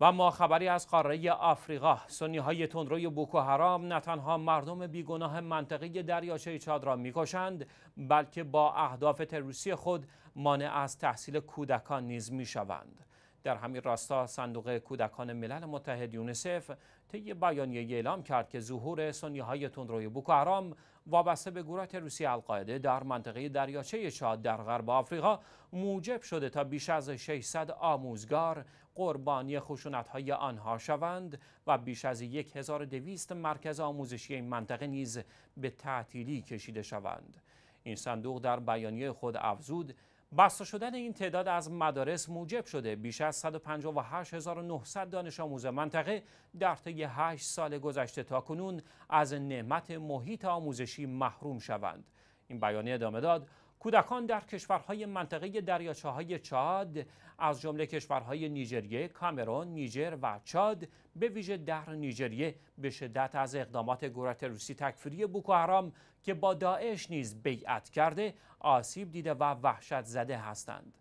و ما خبری از قاره آفریقا سنی های تندروی بوکو حرام نه تنها مردم بیگناه منطقه دریاچه چاد را میکشند بلکه با اهداف تروریستی خود مانع از تحصیل کودکان نیز میشوند در همین راستا صندوق کودکان ملل متحد یونیسف طی بیانیه اعلام کرد که ظهور سنی های تندروی بوکو وابسته به گروه روسی القاعده در منطقه دریاچه چاد در غرب آفریقا موجب شده تا بیش از 600 آموزگار قربانی خشونت های آنها شوند و بیش از 1200 مرکز آموزشی این منطقه نیز به تعطیلی کشیده شوند این صندوق در بیانیه خود افزود بسته شدن این تعداد از مدارس موجب شده بیش از 158900 دانش آموز منطقه در طی 8 سال گذشته تا کنون از نعمت محیط آموزشی محروم شوند این بیانیه ادامه داد کودکان در کشورهای منطقه دریاچه های چاد از جمله کشورهای نیجریه، کامرون، نیجر و چاد به ویژه در نیجریه به شدت از اقدامات گروه تروریستی تکفیری بوکوهرام که با داعش نیز بیعت کرده آسیب دیده و وحشت زده هستند.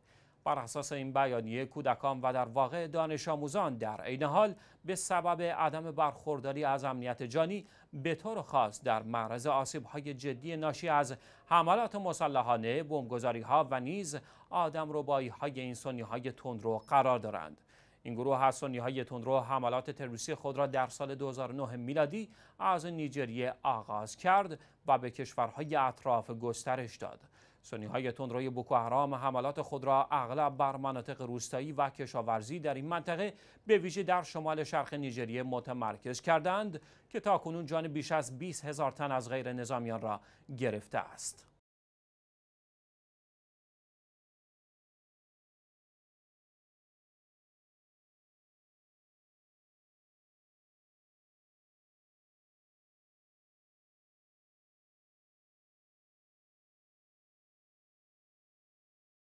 بر اساس این بیانیه کودکان و در واقع دانش آموزان در عین حال به سبب عدم برخورداری از امنیت جانی به طور خاص در معرض آسیب های جدی ناشی از حملات مسلحانه، بمبگذاری ها و نیز آدم ربایی های این سنی های تندرو قرار دارند. این گروه از سنی های تندرو حملات تروریستی خود را در سال 2009 میلادی از نیجریه آغاز کرد و به کشورهای اطراف گسترش داد. سنی های تندروی بوکو احرام حملات خود را اغلب بر مناطق روستایی و کشاورزی در این منطقه به ویژه در شمال شرق نیجریه متمرکز کردند که تاکنون جان بیش از 20 هزار تن از غیر نظامیان را گرفته است.